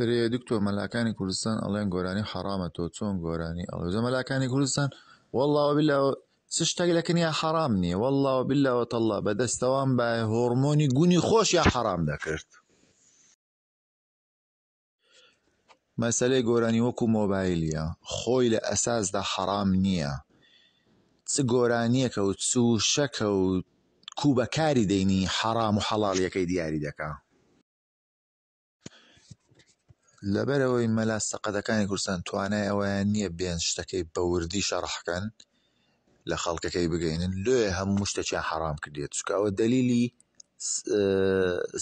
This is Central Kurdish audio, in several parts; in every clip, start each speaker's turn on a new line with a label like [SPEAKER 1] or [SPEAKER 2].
[SPEAKER 1] درێ دکتۆ مەلاکانی کوردستان ئەڵێن گۆرانی حرامە تۆ چۆن گۆرانی ئەڵێزە مەلاکانی کوردستان والله بلا چ شتێک لەکنیا حرام نییە والله بلەوە تەله بەدەستەوان بە هۆرمۆنی گونی خۆش یا حرام دەکرد مەسلەی گۆرانی وەکو مۆبایلیە خۆی لە ئەساسدا حرام نییە چ گۆرانیەکە و چوو شەکە و کوبەکاری دەینی حرام و حەڵالیەکەی دیاری دەکات لەبەرەوەی مەلا سەقەدەکانی کوردستان توانای ئەوەیان نییە بێن شتەکەی بەوردی شەڕحکەن لە خەڵکەکەی بگەینن لێ هەموو شتەچیان حرام کردێت چکەوە دەلیلی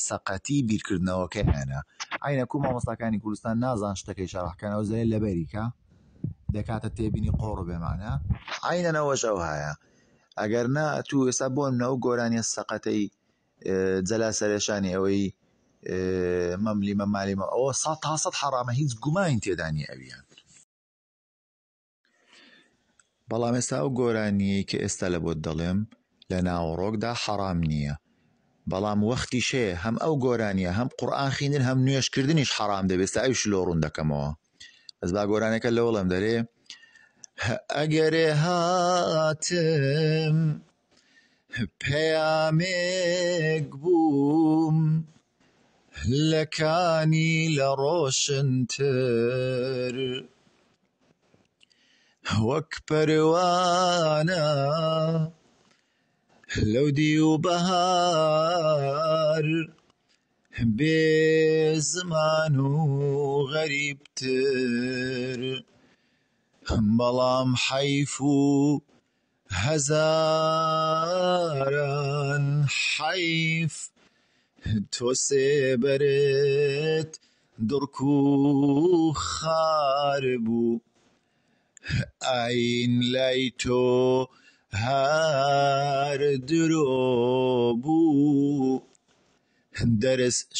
[SPEAKER 1] سەقەتی بیرکردنەوەکەیانە ئاینە کو مامۆستاکانی کوردستان نازان شتەکەی شەڕحکەنەوە زەیە لە بەریکە دەکاتە تێبینی قۆڕ بێمانە ئاینەنەوەش ئەو هەیە ئەگەر نا تو ئێستا بۆ نەو گۆرانی سەقەتەی جەلا سەرێشانی ئەوەی مەملی مەمالیمە ئەوە سا تاسەد حرامە هیچ گوماین تێدانی ئەویان بەڵام ئێستا ئەو گۆرانیی کە ئێستا لە بۆ دەڵێم لە ناوەڕۆکدا حەرام نییە بەڵام وەختی شێ هەم ئەو گۆرانیە هەم قورآان خینن هەم نوێشکردنیش حرام دەبێستا ئەوش لۆ ڕوون دەکەمەوە بەس با گۆرانەکە لە وڵم دەرێ ئەگەرێ هاتم پەیامێک بووم لكاني لروشنتر واكبر وانا لو ديو بهار بزمان وغريب تر بلام حيفو هزاران حيف تو سبرت درکو خاربو خار بوو هر لای تۆ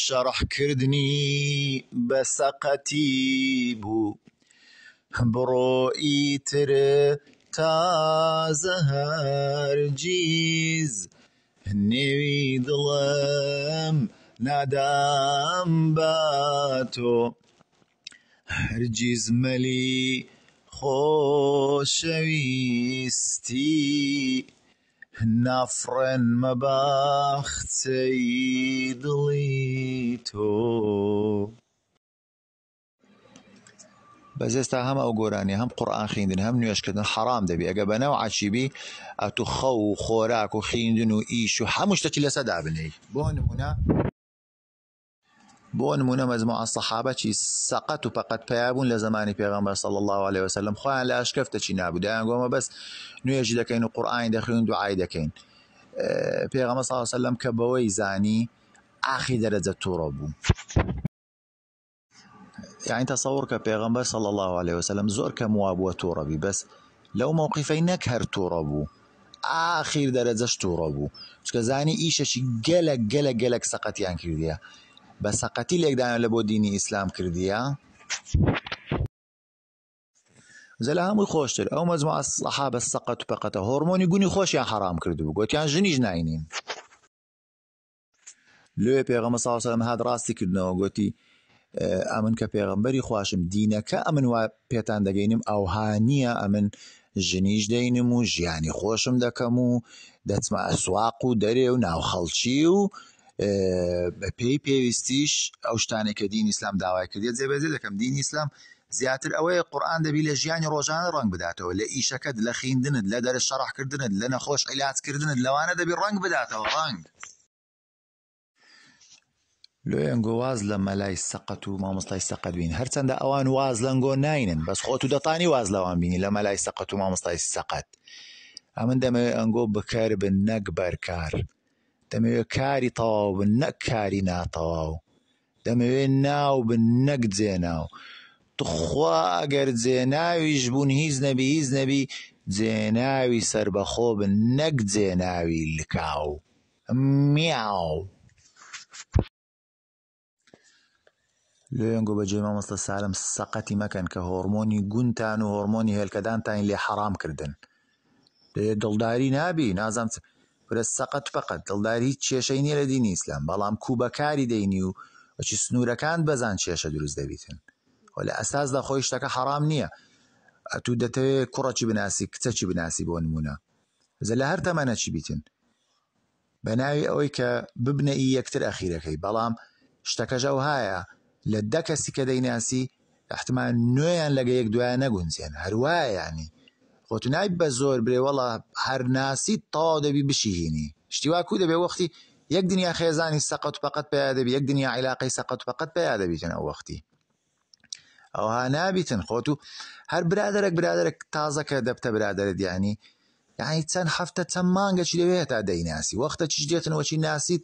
[SPEAKER 1] شرح کردنی بوو دەرس برو ایتر تازه هر جیز نێوی دڵم نادام بە تۆ هەرگیز مەلی خۆشەویستی نافرەن مەباخچەی دڵی تۆ بەس ئێستا هەم ئەو گۆرانی هەم قورآان خوێندن هەم نوێشکردن حرام دەبی ئەگە بەنەو عچیبی ئەتو خەو و خۆراک و خوێندن و ئیش و هەموو شتێکی لەسە دابنی بۆ نمونە بۆ نمونە مەزم ئاسەحابە چی سەقەت و پەقەت پیابوون لە زمانی پێغمبەر سەڵ الله عليه وسلم خۆیان لە ئەشکەفتە چی نابودایان گۆمە بەس نوێژی دەکەین و قورآین دەخوێن دوعای دەکەین پێغەمە ساوسلم کە بەوەی زانی ئاخی دەرەجە تووڕە بوو. یعنی تەسەور کە پێغمبەر سەڵ الله عليه وسلم زۆر کەم وا بووە تووڕەبی بەس لەو مووقیفەی نەک هەر تووڕە بوو ئاخیر دەرەجەش تووڕە بوو چکە زانی ئیشەشی گەلک گەلە گەلک سەقەتیان کردیە بە سەقەتی لێکدایان لە بۆ دینی ئیسلام کردیە زەلا هەمووی خۆشتر ئەو مەزمە ئەسلحا بە سەقەت پەقەتە هۆرمۆنی گونی خۆشیان حرام کردبوو گوتیان ژنیش نینین لێ پێغەمە ساوسەلم هاد ڕاستی کردنەوە گوتی ئەمن کە پێغمبەری خواشم دینەکە ئەمن وا پێتان دەگەینم ئەوها نییە ئەمن ژنیش دەینم و ژیانی خۆشم دەکەم و دەچمە ئەسواق و دەرێ و ناو خەڵکی و بە پێی پێویستیش ئەو شتانێککە دین ئسلام داوای کردێت جێبێزێ دەکەم دین ئسلام زیاتر ئەوەیە قورآان دەبی لە ژیانی ڕۆژانە ڕنگ بداتەوە لە ئیشەکەت لە خیندنت لە دەرە شەڕاحکردنت لە نەخۆش عیلاتکردنت لەوانە دەبی ڕنگ بداتەوە ڕنگ. لۆێنگۆ واز لە مەلای سەقەت و مامۆستای سەقەت بین هەرچەندە ئەوان واز لەنگۆ ناینن بەس خۆ و دەتانی واز لەوان بینی لە مەلای سەقەت و مامۆستای سەقەت ئەمن دەمەوێت ئەنگۆ بکار بن نەک بەرکار دەمەوێت کاری تەواو بن نەک کاری ناتەواو دەمەوێت ناو بن نەک جێناو توخوا ئەگەر جێناویش بوون هیچ نەبی هیچ نەبی جێناوی سربەخۆ بن نەک جێناوی لکاو میاو. لێنگۆ بەجێ مامۆستا سالم سەقەتی مەکەن کە هۆرمۆنی گونتان و هۆرمۆنی هێلکەدانتان لێ حرام کردن دڵداری نابی نازانم پرە سەقەت فقط دڵداری کێشەی نیە لە دینی ئیسلام بەڵام کوبەکاری دەینی و بەچی سنوورەکان بەزان کێشە دروست دەبیتن و لە ئەساس لە خۆی شتەکە حرام نییە ئەتو دەتەوێت کوڕەکی بناسی کچەکی بناسی بۆ نمونە زە لە هەر تەمەەکی بیتن بە ناوی ئەوەی کە ببنە ئی یەکتر ئەخیرەکەی بەڵام شتەکەژە و هایە لە دە کەسی کە دەیناسی احتمان نوێیان لەگە یەک دوایە نەگونجێن هەروایە ینی خۆتونای بە زۆر برێوەڵە هەرناسی تا دەبی بشیهینی شتیواکو دەبێ وەختی یەک دنیا خێزانی سەقەت فقط پیا دەبی یەک دنیا عیلاقی سەقەت فقط پیا دەبیتن ئەو وەختی ئەوها نابیتن خۆت و هەر برادێک برادێک تازەکە دەبتە برادێت دیانی یعنی چەند هەفتە چەند مانگەچی دەوێت تا دەیناسی وەختە چی دێتنەوە چی ناسیت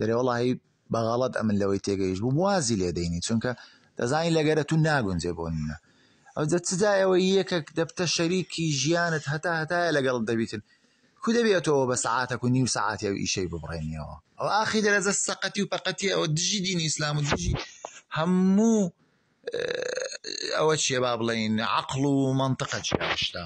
[SPEAKER 1] دەرێ وڵی بەغاڵت ئەمن لەوەی تێگەیش بوو وازی لێدەینی چونکە دەزانی لەگەرە تو ناگونجێ بۆنە ئەو دەچدایەوە یەکەک دەبتە شەریکی ژیانت هەتا هەتایە لەگەڵ دەبیتن کو دەبێتەوە بە سعاتە و نیو سعاتی ئەو ئیشەی ببڕێنیەوە ئەو ئاخی دەرەزە سەقەتی و پەقەتی ئەوە دژی دینی ئیسلام و دژی هەموو ئەوە چیە با بڵین عقل و منطقە چیشتا